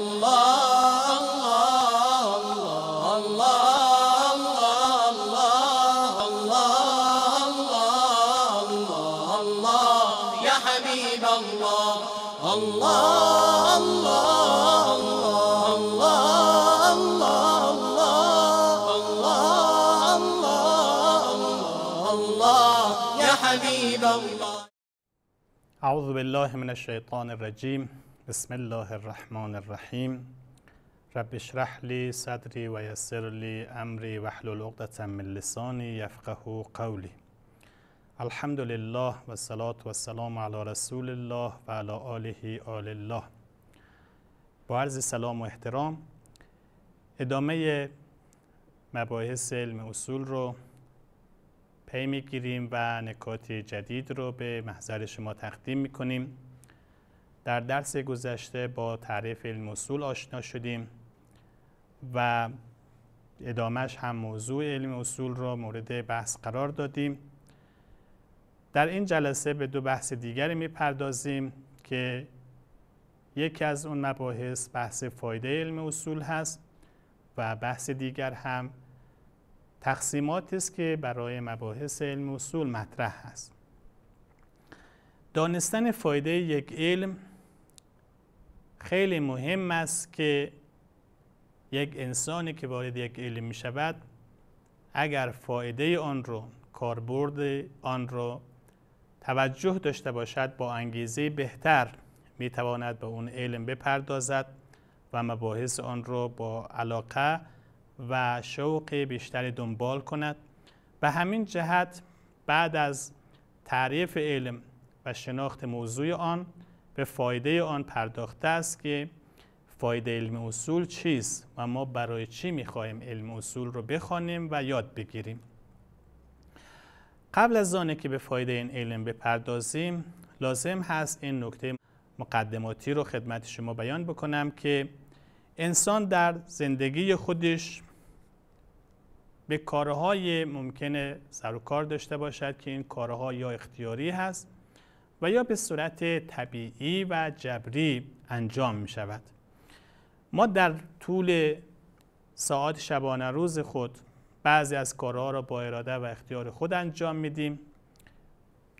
الله الله الله الله الله يا حبيب الله الله الله الله الله يا حبيب الله أعوذ بالله من الشيطان الرجيم بسم الله الرحمن الرحیم رب اشرح لی صدری و یسر لی امری و احلل من لسانی یفقه قولی الحمد لله و صلات و سلام علی رسول الله و علی آله آل الله با عرض سلام و احترام ادامه مباحث علم اصول رو پی میگیریم و نکات جدید رو به محضر شما تقدیم میکنیم در درس گذشته با تعریف علم اصول آشنا شدیم و ادامهش هم موضوع علم اصول را مورد بحث قرار دادیم در این جلسه به دو بحث دیگری پردازیم که یکی از اون مباحث بحث فایده علم اصول هست و بحث دیگر هم تقسیماتی است که برای مباحث علم اصول مطرح هست دانستن فایده یک علم خیلی مهم است که یک انسانی که وارد یک علم می شود اگر فایده آن رو کاربرد آن رو توجه داشته باشد با انگیزه بهتر می تواند به اون علم بپردازد و مباحث آن را با علاقه و شوق بیشتری دنبال کند به همین جهت بعد از تعریف علم و شناخت موضوع آن به فایده آن پرداخته است که فایده علم اصول چیست و ما برای چی میخواهیم علم اصول رو بخوانیم و یاد بگیریم قبل از آنکه که به فایده این علم بپردازیم لازم هست این نکته مقدماتی رو خدمت شما بیان بکنم که انسان در زندگی خودش به کارهای ممکنه سر و کار داشته باشد که این کارها یا اختیاری هست و یا به صورت طبیعی و جبری انجام می شود ما در طول ساعت شبانه روز خود بعضی از کارها را با اراده و اختیار خود انجام میدیم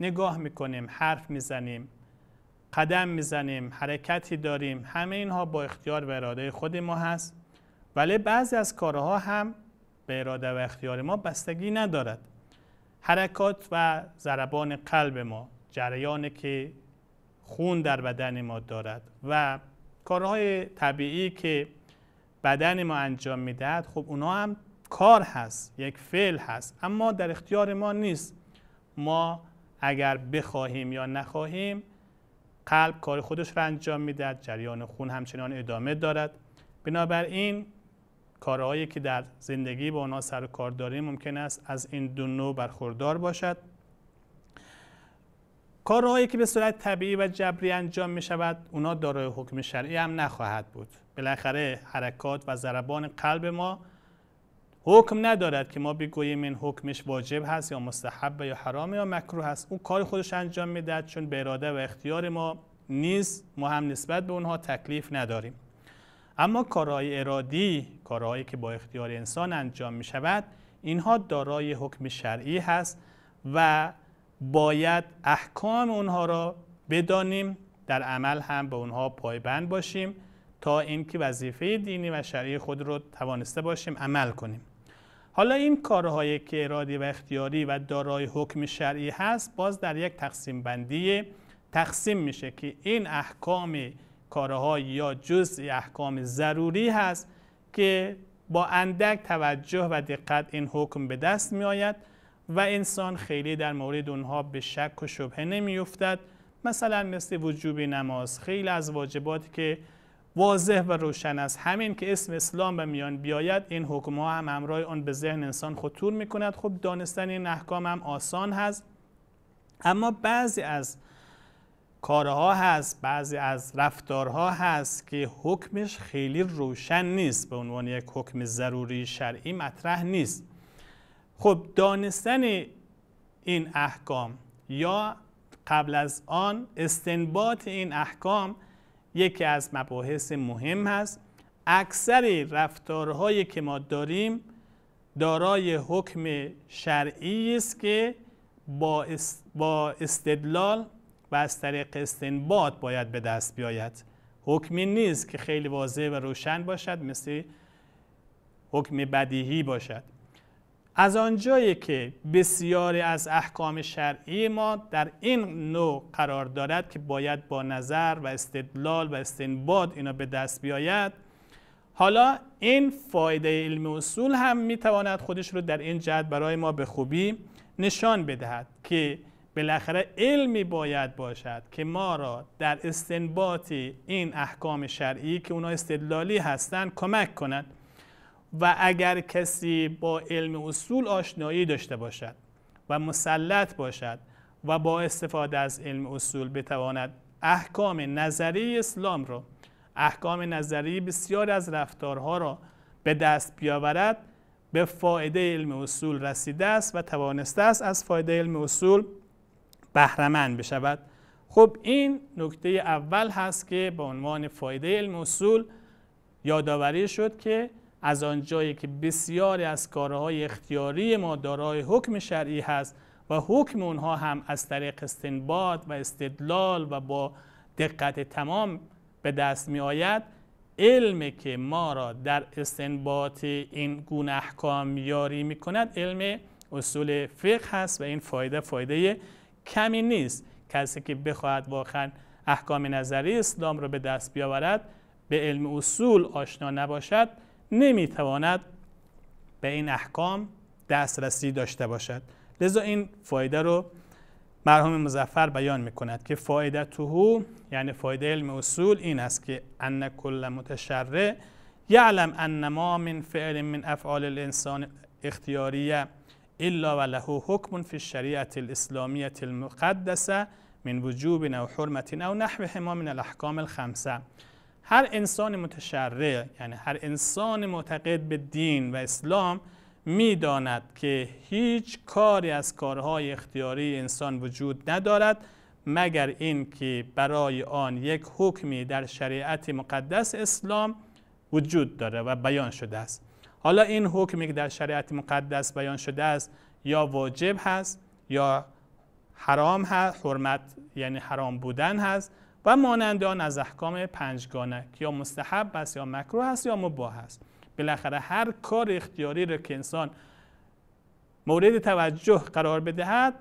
نگاه میکنیم حرف میزنیم قدم میزنیم حرکتی داریم همه اینها با اختیار و اراده خود ما هست ولی بعضی از کارها هم به اراده و اختیار ما بستگی ندارد حرکات و ضربان قلب ما جریان که خون در بدن ما دارد و کارهای طبیعی که بدن ما انجام میدهد خب اونها هم کار هست یک فعل هست اما در اختیار ما نیست ما اگر بخواهیم یا نخواهیم قلب کار خودش را انجام میدهد جریان خون همچنان ادامه دارد بنابراین کارهایی که در زندگی با اونا سر کار داریم ممکن است از این دو نوع برخوردار باشد کارهایی که به صورت طبیعی و جبری انجام می شود اونا دارای حکم شرعی هم نخواهد بود بالاخره حرکات و ضربان قلب ما حکم ندارد که ما بگوییم این حکمش واجب هست یا مستحب یا حرام یا مکروه هست او کار خودش انجام میدهد چون به اراده و اختیار ما نیست ما هم نسبت به اونها تکلیف نداریم اما کارهای ارادی کارهایی که با اختیار انسان انجام می شود اینها دارای حکم شرعی هست و باید احکام اونها را بدانیم در عمل هم به اونها پایبند باشیم تا اینکه وظیفه دینی و شرعی خود رو توانسته باشیم عمل کنیم حالا این کارهایی که ارادی و اختیاری و دارای حکم شرعی هست باز در یک تقسیم بندی تقسیم میشه که این احکام کارهای یا جزء احکام ضروری هست که با اندک توجه و دقت این حکم به دست می آید و انسان خیلی در مورد اونها به شک و شبهه نمیافتد مثلا مثل وجوب نماز خیلی از واجباتی که واضح و روشن است همین که اسم اسلام به میان بیاید این حکم ها هم امرای آن به ذهن انسان خطور می کند خب دانستن این احکام هم آسان هست اما بعضی از کارها هست بعضی از رفتارها هست که حکمش خیلی روشن نیست به عنوان یک حکم ضروری شرعی مطرح نیست خب دانستن این احکام یا قبل از آن استنباط این احکام یکی از مباحث مهم هست اکثر رفتارهایی که ما داریم دارای حکم شرعی است که با, با استدلال و از طریق استنباط باید به دست بیاید حکمی نیست که خیلی واضح و روشن باشد مثل حکم بدیهی باشد از آنجایی که بسیاری از احکام شرعی ما در این نوع قرار دارد که باید با نظر و استدلال و استنباد اینا به دست بیاید حالا این فایده علم اصول هم میتواند خودش رو در این جهت برای ما به خوبی نشان بدهد که بالاخره علمی باید باشد که ما را در استنباط این احکام شرعی که اونا استدلالی هستند کمک کند و اگر کسی با علم اصول آشنایی داشته باشد و مسلط باشد و با استفاده از علم اصول بتواند احکام نظری اسلام را احکام نظری بسیار از رفتارها را به دست بیاورد به فایده علم اصول رسیده است و توانسته است از فایده علم اصول بهرمند بشود خب این نکته اول هست که به عنوان فایده علم اصول یادآوری شد که از آنجایی که بسیاری از کارهای اختیاری ما دارای حکم شرعی هست و حکم اونها هم از طریق استنباط و استدلال و با دقت تمام به دست می آید علم که ما را در استنباط این گونه احکام یاری می کند علم اصول فقه هست و این فایده فایده کمی نیست کسی که بخواهد واقعا احکام نظری اسلام را به دست بیاورد به علم اصول آشنا نباشد نمیتواند به این احکام دسترسی داشته باشد لذا این فایده رو مرحوم مزفر بیان میکند که فایده توهو یعنی فایده علم اصول این است که ان کل متشرع یعلم ان ما من فعل من افعال الانسان اختیاریه الا وله حکم فی الشریعت الاسلامیت المقدسه من وجوب او حرمت او ما من الاحکام الخمسه هر انسان متشرع یعنی هر انسان معتقد به دین و اسلام میداند که هیچ کاری از کارهای اختیاری انسان وجود ندارد مگر اینکه برای آن یک حکمی در شریعت مقدس اسلام وجود داره و بیان شده است حالا این حکمی که در شریعت مقدس بیان شده است یا واجب هست یا حرام هست حرمت یعنی حرام بودن هست و مانند آن از احکام پنجگانه که یا مستحب است یا مکروه است یا مباه است بالاخره هر کار اختیاری را که انسان مورد توجه قرار بدهد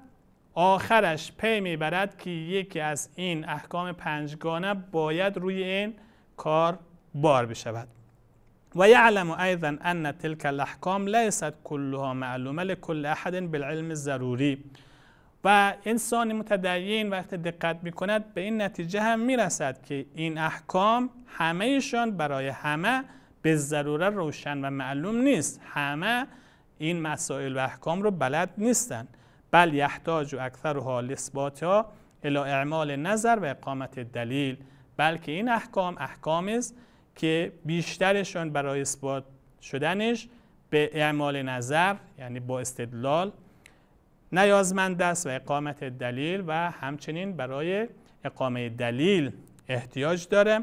آخرش پی میبرد که یکی از این احکام پنجگانه باید روی این کار بار بشود و یعلم ایضا ان تلک الاحکام لیست کلها معلومه لکل احد بالعلم ضروری. و انسان متدین وقتی دقت میکند به این نتیجه هم میرسد که این احکام همهشان برای همه به ضروره روشن و معلوم نیست همه این مسائل و احکام رو بلد نیستن بل یحتاج و اکثر حال اثبات الی اعمال نظر و اقامت دلیل بلکه این احکام احکام است که بیشترشان برای اثبات شدنش به اعمال نظر یعنی با استدلال نیازمند است و اقامت دلیل و همچنین برای اقامه دلیل احتیاج داره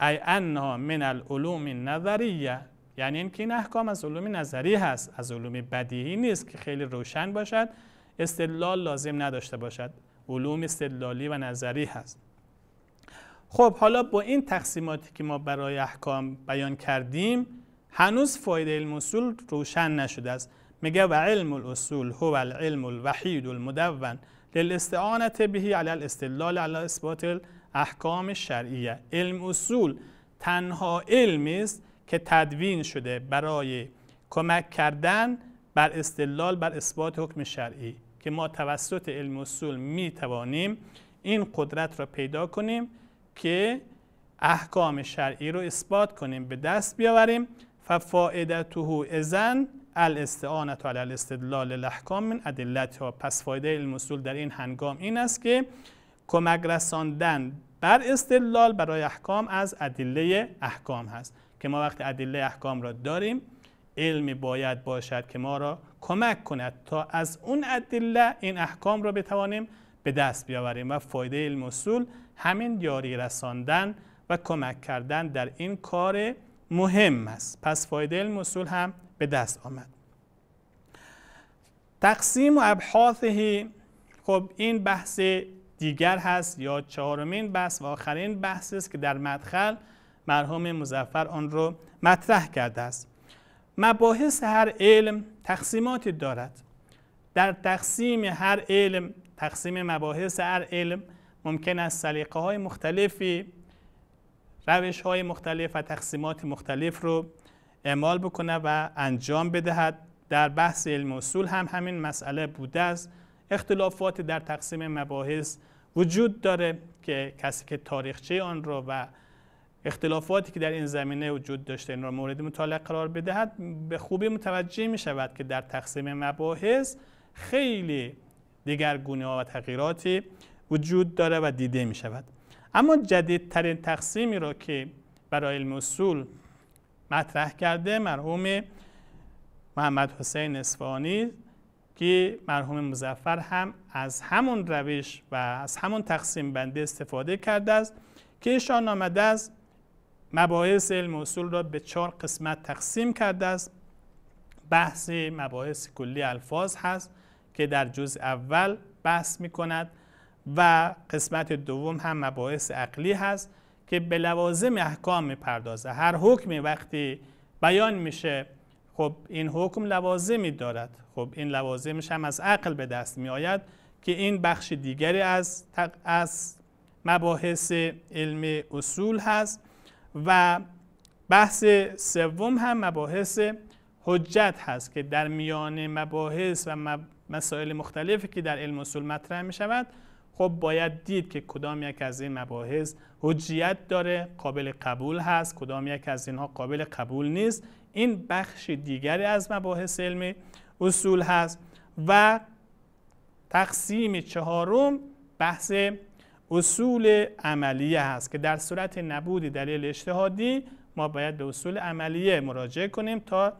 ای انها من العلوم نظریه یعنی اینکه این احکام از علوم نظری هست از علوم بدیهی نیست که خیلی روشن باشد استدلال لازم نداشته باشد علوم استدلالی و نظری هست خب حالا با این تقسیماتی که ما برای احکام بیان کردیم هنوز فایده علم روشن نشده است میگه و علم الاصول هو العلم الوحید المدون للاستعانت بهی علی الاستدلال علی اثبات احکام شرعیه علم اصول تنها علمی است که تدوین شده برای کمک کردن بر استدلال بر اثبات حکم شرعی که ما توسط علم اصول می توانیم این قدرت را پیدا کنیم که احکام شرعی رو اثبات کنیم به دست بیاوریم ففائدته ازن الاستعانت علی الاستدلال لحکام من ادلتها پس فایده علم اصول در این هنگام این است که کمک رساندن بر استدلال برای احکام از ادله احکام هست که ما وقتی ادله احکام را داریم علمی باید باشد که ما را کمک کند تا از اون ادله این احکام را بتوانیم به دست بیاوریم و فایده علم اصول همین یاری رساندن و کمک کردن در این کار مهم است پس فایده علم اصول هم به دست آمد تقسیم و ابحاثه خب این بحث دیگر هست یا چهارمین بحث و آخرین بحث است که در مدخل مرحوم مزفر آن رو مطرح کرده است مباحث هر علم تقسیماتی دارد در تقسیم هر علم تقسیم مباحث هر علم ممکن است سلیقه های مختلفی روش های مختلف و تقسیمات مختلف رو اعمال بکنه و انجام بدهد در بحث علم اصول هم همین مسئله بوده است اختلافات در تقسیم مباحث وجود داره که کسی که تاریخچه آن را و اختلافاتی که در این زمینه وجود داشته این را مورد مطالعه قرار بدهد به خوبی متوجه می شود که در تقسیم مباحث خیلی دیگر ها و تغییراتی وجود داره و دیده می شود اما جدیدترین تقسیمی را که برای علم اصول مطرح کرده مرحوم محمد حسین اصفهانی که مرحوم مزفر هم از همون روش و از همون تقسیم بنده استفاده کرده است که ایشان آمده است مباحث علم اصول را به چهار قسمت تقسیم کرده است بحث مباحث کلی الفاظ هست که در جزء اول بحث می کند و قسمت دوم هم مباحث عقلی هست که به لوازم احکام میپردازه هر حکمی وقتی بیان میشه خب این حکم لوازمی دارد خب این لوازمش هم از عقل به دست می که این بخش دیگری از, از مباحث علم اصول هست و بحث سوم هم مباحث حجت هست که در میان مباحث و مسائل مختلفی که در علم اصول مطرح می شود خب باید دید که کدام یک از این مباحث حجیت داره قابل قبول هست کدام یک از اینها قابل قبول نیست این بخش دیگری از مباحث علم اصول هست و تقسیم چهارم بحث اصول عملیه هست که در صورت نبود دلیل اجتهادی ما باید به اصول عملیه مراجعه کنیم تا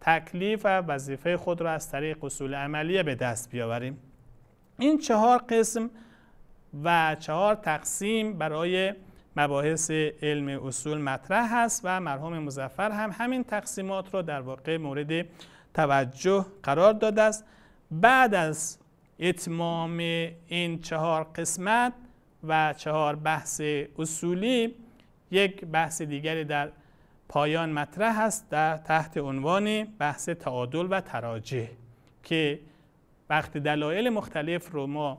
تکلیف و وظیفه خود را از طریق اصول عملیه به دست بیاوریم این چهار قسم و چهار تقسیم برای مباحث علم اصول مطرح هست و مرحوم مزفر هم همین تقسیمات را در واقع مورد توجه قرار داده است بعد از اتمام این چهار قسمت و چهار بحث اصولی یک بحث دیگری در پایان مطرح است در تحت عنوان بحث تعادل و تراجه که وقتی دلایل مختلف رو ما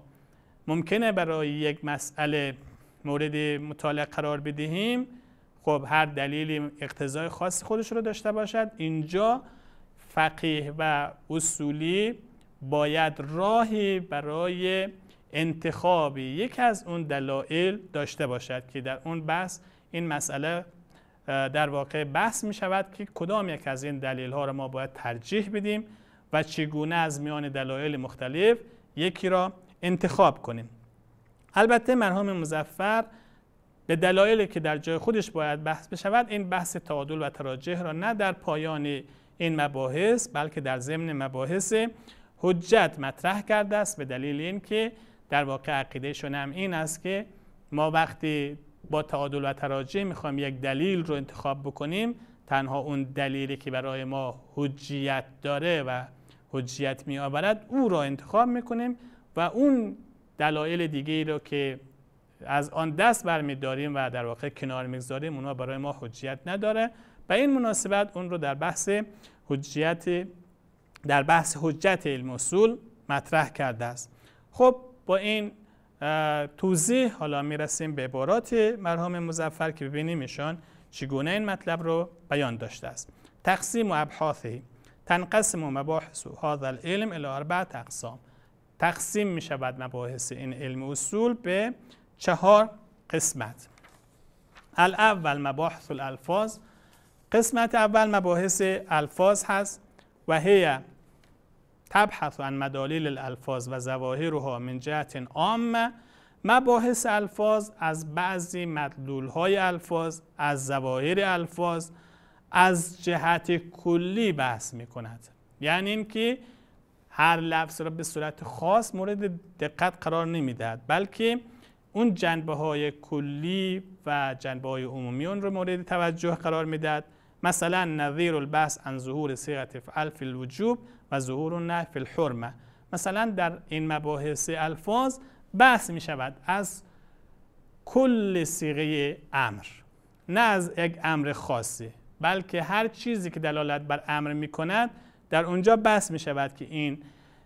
ممکنه برای یک مسئله مورد مطالعه قرار بدهیم خب هر دلیلی اقتضای خاص خودش رو داشته باشد اینجا فقیه و اصولی باید راهی برای انتخاب یک از اون دلایل داشته باشد که در اون بحث این مسئله در واقع بحث می شود که کدام یک از این دلیل ها رو ما باید ترجیح بدیم و چگونه از میان دلایل مختلف یکی را انتخاب کنیم البته مرحوم مزفر به دلایلی که در جای خودش باید بحث بشود این بحث تعادل و تراجه را نه در پایان این مباحث بلکه در ضمن مباحث حجت مطرح کرده است به دلیل اینکه در واقع عقیده این است که ما وقتی با تعادل و تراجه میخوایم یک دلیل رو انتخاب بکنیم تنها اون دلیلی که برای ما حجیت داره و حجیت می آورد او را انتخاب میکنیم و اون دلایل دیگه ای را که از آن دست داریم و در واقع کنار میگذاریم اونها برای ما حجیت نداره و این مناسبت اون رو در بحث حجیت در بحث حجت علم اصول مطرح کرده است خب با این توضیح حالا میرسیم به عبارات مرحوم مزفر که ببینیم ایشان چگونه این مطلب رو بیان داشته است تقسیم و ابحاثی تنقسم و مباحث هذا العلم الى اربع اقسام تقسیم می شود مباحث این علم اصول به چهار قسمت الاول مباحث الالفاظ قسمت اول مباحث الفاظ هست و هی تبحث عن مدالیل الالفاظ و زواهرها من جهت عامه مباحث الفاظ از بعضی مدلول های الفاظ از زواهر الفاظ از جهت کلی بحث می کند یعنی اینکه هر لفظ را به صورت خاص مورد دقت قرار نمیدهد بلکه اون جنبه های کلی و جنبه های عمومی اون را مورد توجه قرار میدهد مثلا نظیر البحث عن ظهور صیغه فعل فی الوجوب و ظهور نه فی الحرمه مثلا در این مباحث الفاظ بحث می شود از کل سیغه امر نه از یک امر خاصی بلکه هر چیزی که دلالت بر امر می کند در اونجا بس می شود که این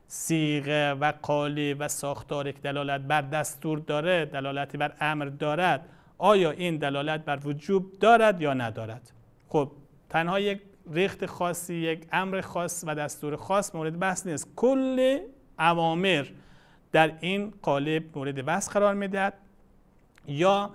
سیغه و قالی و ساختاری که دلالت بر دستور داره دلالتی بر امر دارد آیا این دلالت بر وجوب دارد یا ندارد خب تنها یک ریخت خاصی یک امر خاص و دستور خاص مورد بحث نیست کل اوامر در این قالب مورد بحث قرار میدهد یا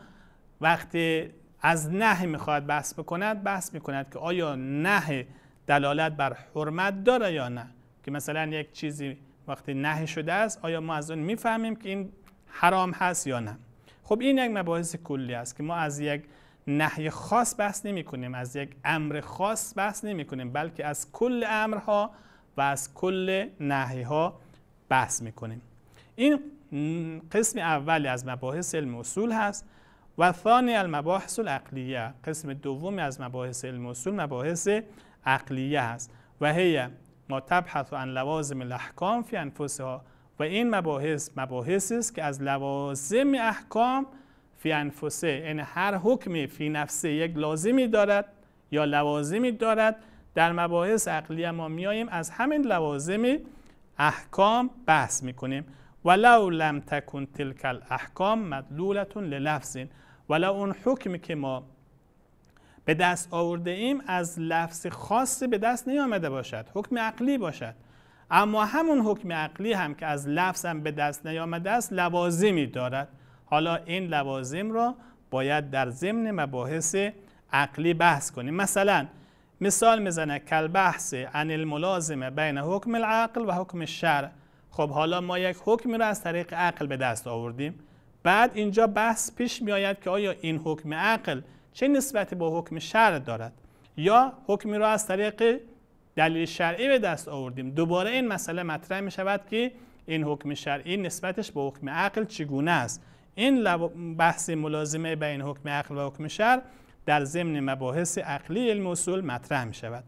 وقتی از نهی میخواهد بحث بکند بحث میکند که آیا نهی دلالت بر حرمت داره یا نه که مثلا یک چیزی وقتی نه شده است آیا ما از اون میفهمیم که این حرام هست یا نه خب این یک مباحث کلی است که ما از یک نهی خاص بحث نمی کنیم از یک امر خاص بحث نمی کنیم بلکه از کل امرها و از کل نهی ها بحث می این قسم اولی از مباحث علم اصول هست و ثانی المباحث العقلیه قسم دوم از مباحث علم اصول مباحث عقلیه است. و هی ما تبحث عن لوازم الاحکام فی انفسها و این مباحث مباحثی است که از لوازم احکام فی انفسه یعنی هر حکمی فی نفسه یک لازمی دارد یا لوازمی دارد در مباحث عقلیه ما میاییم از همین لوازم احکام بحث میکنیم ولو لم تکن تلک الاحکام مدلولتون للفظین ولو اون حکمی که ما به دست آورده ایم از لفظ خاصی به دست نیامده باشد حکم عقلی باشد اما همون حکم عقلی هم که از لفظ هم به دست نیامده است لوازمی دارد حالا این لوازم را باید در ضمن مباحث عقلی بحث کنیم مثلا مثال میزنه کل بحث عن الملازمه بین حکم العقل و حکم شرع. خب حالا ما یک حکمی را از طریق عقل به دست آوردیم بعد اینجا بحث پیش می آید که آیا این حکم عقل چه نسبتی با حکم شرع دارد یا حکمی را از طریق دلیل شرعی به دست آوردیم دوباره این مسئله مطرح می شود که این حکم شرعی نسبتش با حکم عقل چگونه است این بحث ملازمه بین حکم عقل و حکم شرع در ضمن مباحث عقلی علم اصول مطرح می شود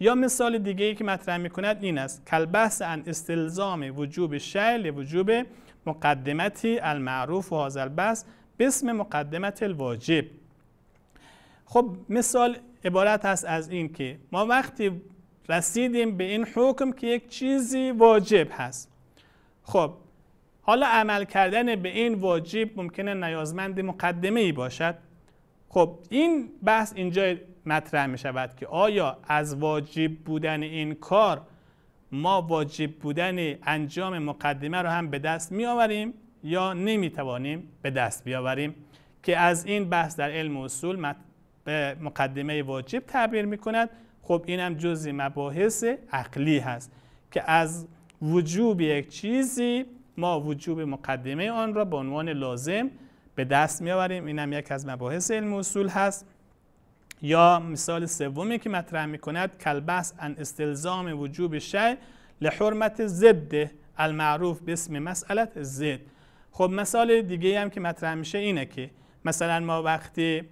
یا مثال دیگه ای که مطرح می کند این است بحث ان استلزام وجوب شعل وجوب مقدمتی المعروف و حاضر البحث بسم مقدمت الواجب خب مثال عبارت هست از این که ما وقتی رسیدیم به این حکم که یک چیزی واجب هست خب حالا عمل کردن به این واجب ممکنه نیازمند مقدمه ای باشد خب این بحث اینجا مطرح می شود که آیا از واجب بودن این کار ما واجب بودن انجام مقدمه رو هم به دست می آوریم یا نمی توانیم به دست بیاوریم که از این بحث در علم اصول به مقدمه واجب تعبیر می کند خب اینم هم جزی مباحث عقلی هست که از وجوب یک چیزی ما وجوب مقدمه آن را به عنوان لازم به دست می این هم یک از مباحث علم اصول هست یا مثال سومی که مطرح می کند کلبس ان استلزام وجوب شی لحرمت ضد المعروف به اسم مسئله ضد خب مثال دیگه هم که مطرح میشه اینه که مثلا ما وقتی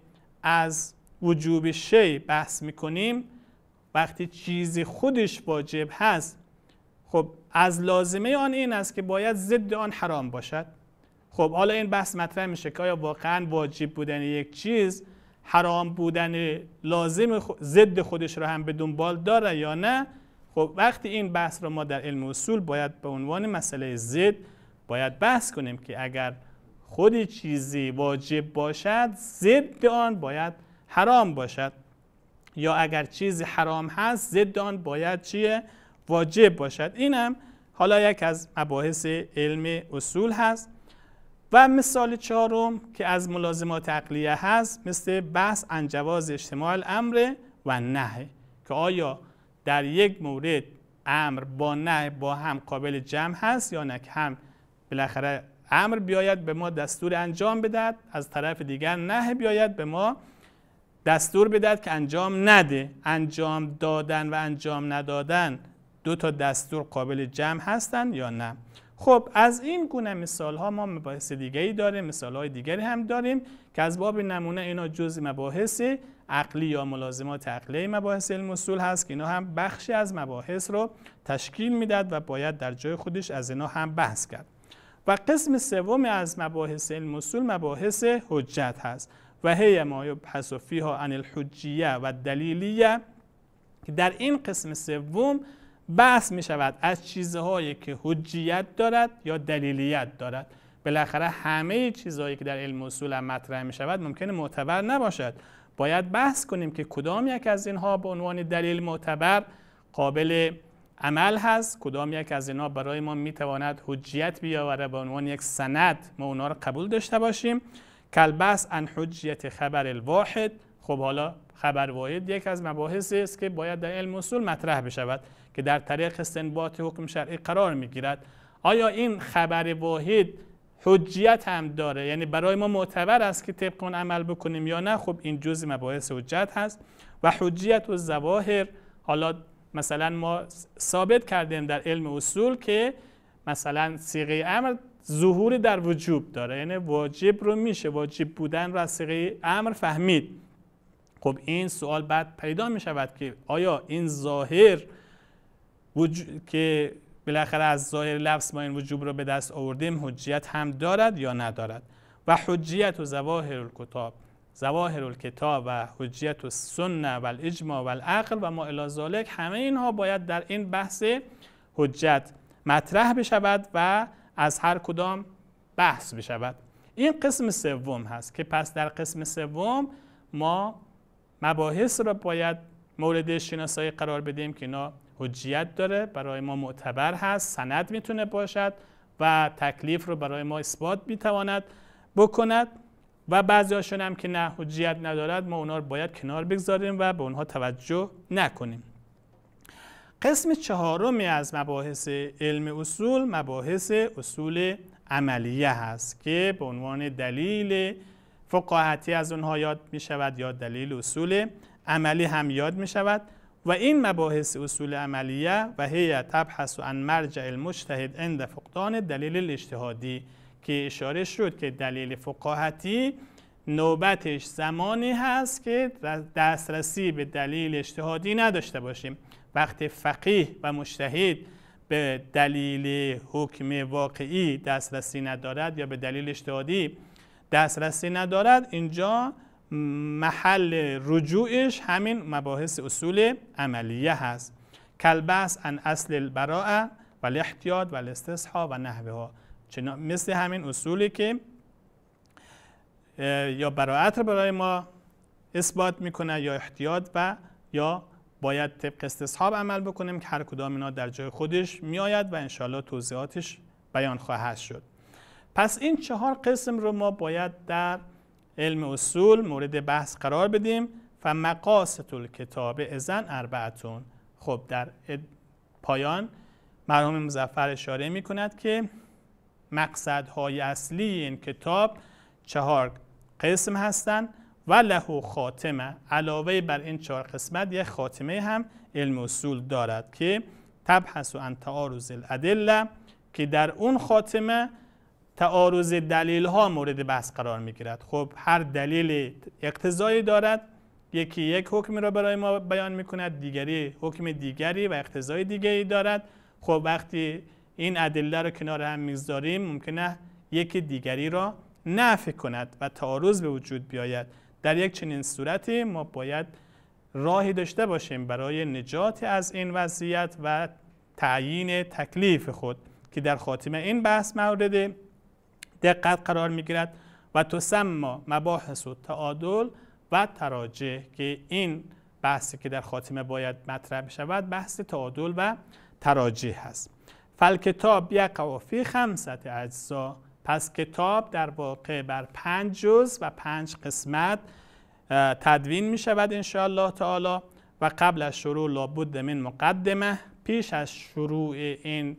از وجوب شی بحث میکنیم وقتی چیزی خودش واجب هست خب از لازمه آن این است که باید ضد آن حرام باشد خب حالا این بحث مطرح میشه که آیا واقعا واجب بودن یک چیز حرام بودن لازم ضد خودش را هم به دنبال داره یا نه خب وقتی این بحث را ما در علم اصول باید به عنوان مسئله ضد باید بحث کنیم که اگر خود چیزی واجب باشد ضد آن باید حرام باشد یا اگر چیزی حرام هست ضد آن باید چیه واجب باشد اینم حالا یک از مباحث علم اصول هست و مثال چهارم که از ملازمات عقلیه هست مثل بحث انجواز اجتماع الامر و نه که آیا در یک مورد امر با نه با هم قابل جمع هست یا نه که هم بالاخره امر بیاید به ما دستور انجام بدهد از طرف دیگر نه بیاید به ما دستور بدهد که انجام نده انجام دادن و انجام ندادن دو تا دستور قابل جمع هستند یا نه خب از این گونه مثال ها ما مباحث دیگری داریم مثال های دیگری هم داریم که از باب نمونه اینا جز مباحث عقلی یا ملازمات عقلی مباحث علم اصول هست که اینا هم بخشی از مباحث رو تشکیل میداد و باید در جای خودش از اینا هم بحث کرد و قسم سوم از مباحث علم اصول مباحث حجت هست و هی ما و فیها عن الحجیه و دلیلیه که در این قسم سوم بحث می شود از چیزهایی که حجیت دارد یا دلیلیت دارد بالاخره همه چیزهایی که در علم اصول هم مطرح می شود ممکن معتبر نباشد باید بحث کنیم که کدام یک از اینها به عنوان دلیل معتبر قابل عمل هست کدام یک از اینها برای ما میتواند حجیت بیاوره به عنوان یک سند ما اونها رو قبول داشته باشیم کلبس ان حجیت خبر الواحد خب حالا خبر واحد یک از مباحثی است که باید در علم اصول مطرح بشود که در طریق استنباط حکم شرعی قرار میگیرد آیا این خبر واحد حجیت هم داره یعنی برای ما معتبر است که طبق اون عمل بکنیم یا نه خب این جزء مباحث حجت هست و حجیت و زواهر حالا مثلا ما ثابت کردیم در علم اصول که مثلا سیغه امر ظهوری در وجوب داره یعنی واجب رو میشه واجب بودن را سیغه امر فهمید خب این سوال بعد پیدا میشود که آیا این ظاهر که بالاخره از ظاهر لفظ ما این وجوب رو به دست آوردیم حجیت هم دارد یا ندارد و حجیت و زواهر الکتاب زواهر الکتاب و حجیت و سنه و الاجماع و العقل و ما الازالک همه اینها باید در این بحث حجت مطرح بشود و از هر کدام بحث بشود این قسم سوم هست که پس در قسم سوم ما مباحث را باید مورد شناسایی قرار بدیم که اینا حجیت داره برای ما معتبر هست سند میتونه باشد و تکلیف رو برای ما اثبات میتواند بکند و بعضی هاشون هم که نه حجیت ندارد ما اونا رو باید کنار بگذاریم و به اونها توجه نکنیم قسم چهارمی از مباحث علم اصول مباحث اصول عملیه هست که به عنوان دلیل فقاهتی از اونها یاد میشود یا دلیل اصول عملی هم یاد میشود و این مباحث اصول عملیه و هی تبحث عن مرجع المجتهد عند فقدان دلیل الاجتهادی که اشاره شد که دلیل فقاهتی نوبتش زمانی هست که دسترسی به دلیل اجتهادی نداشته باشیم وقتی فقیه و مجتهد به دلیل حکم واقعی دسترسی ندارد یا به دلیل اجتهادی دسترسی ندارد اینجا محل رجوعش همین مباحث اصول عملیه هست کلبس ان اصل البراءه و الاحتیاط و الاستصحا و نحوه ها مثل همین اصولی که یا براعت رو برای ما اثبات میکنه یا احتیاط و یا باید طبق استصحاب عمل بکنیم که هر کدام اینا در جای خودش میآید و انشالله توضیحاتش بیان خواهد شد پس این چهار قسم رو ما باید در علم اصول مورد بحث قرار بدیم و مقاصد کتاب ازن اربعتون خب در پایان مرحوم مزفر اشاره می کند که مقصدهای اصلی این کتاب چهار قسم هستند و له خاتمه علاوه بر این چهار قسمت یک خاتمه هم علم اصول دارد که تبحث و انتعاروز تعارض الادله که در اون خاتمه تعارض دلیل ها مورد بحث قرار می گیرد خب هر دلیل اقتضایی دارد یکی یک حکمی را برای ما بیان می کند دیگری حکم دیگری و اقتضای دیگری دارد خب وقتی این ادله را کنار هم میگذاریم ممکنه یکی دیگری را نفی کند و تعارض به وجود بیاید در یک چنین صورتی ما باید راهی داشته باشیم برای نجات از این وضعیت و تعیین تکلیف خود که در خاتمه این بحث مورد دقت قرار می گیرد و تسما مباحث و تعادل و تراجع که این بحثی که در خاتمه باید مطرح شود بحث تعادل و تراجع هست فالکتاب یک قوافی خمست اجزا پس کتاب در واقع بر پنج جز و پنج قسمت تدوین می شود انشاءالله تعالی و قبل از شروع لابد من مقدمه پیش از شروع این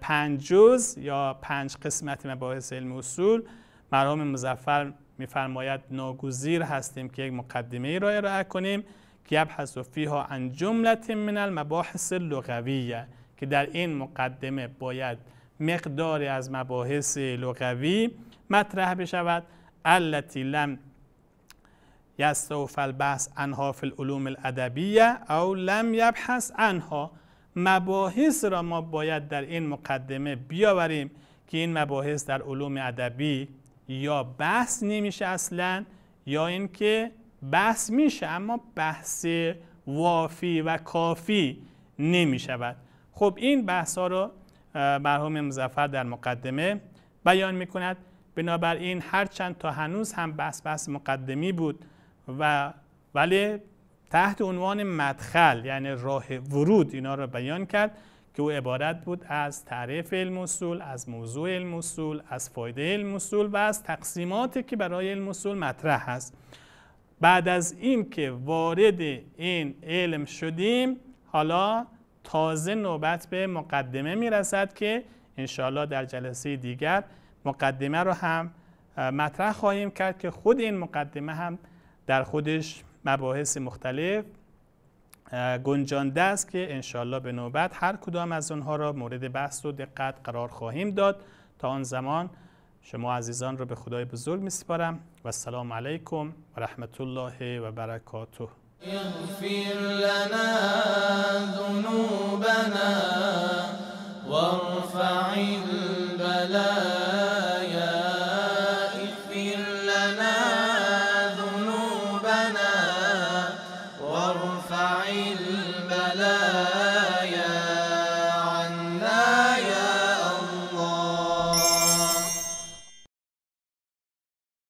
پنج جز یا پنج قسمت مباحث علم اصول مرحوم مزفر میفرماید ناگزیر هستیم که یک مقدمه ای را ارائه کنیم که یبحث فیها عن جمله من المباحث لغویه که در این مقدمه باید مقداری از مباحث لغوی مطرح بشود التی لم یستوف البحث عنها فی العلوم الادبیه او لم یبحث عنها مباحث را ما باید در این مقدمه بیاوریم که این مباحث در علوم ادبی یا بحث نمیشه اصلا یا اینکه بحث میشه اما بحث وافی و کافی نمیشود خب این بحث ها را مرحوم مزفر در مقدمه بیان میکند بنابراین هرچند تا هنوز هم بحث بحث مقدمی بود و ولی تحت عنوان مدخل یعنی راه ورود اینا رو بیان کرد که او عبارت بود از تعریف علم اصول، از موضوع علم اصول، از فایده علم اصول و از تقسیماتی که برای علم اصول مطرح است بعد از این که وارد این علم شدیم حالا تازه نوبت به مقدمه میرسد که انشاءالله در جلسه دیگر مقدمه رو هم مطرح خواهیم کرد که خود این مقدمه هم در خودش مباحث مختلف گنجانده است که انشالله به نوبت هر کدام از آنها را مورد بحث و دقت قرار خواهیم داد تا آن زمان شما عزیزان را به خدای بزرگ میسپارم و السلام علیکم و رحمت الله و برکاته